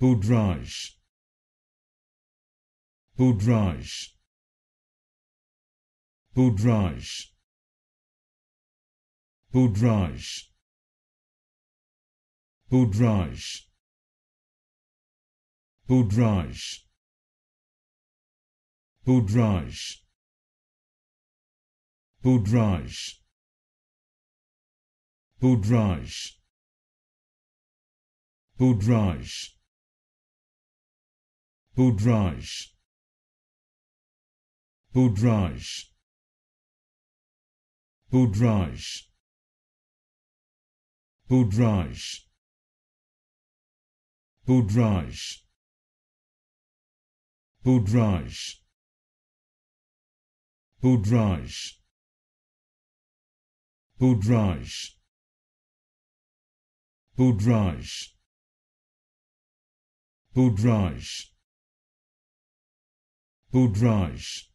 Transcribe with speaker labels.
Speaker 1: Boudrage Boudrage Boudrage Boudrage Boudrage Boudrage Boudrage Boudrage Boudrage Boudrage Boudrage Boudrage Boudrage Boudrage Boudrage Boudrage Boudrage Boudrage Boudrage Boudrage Boudrage.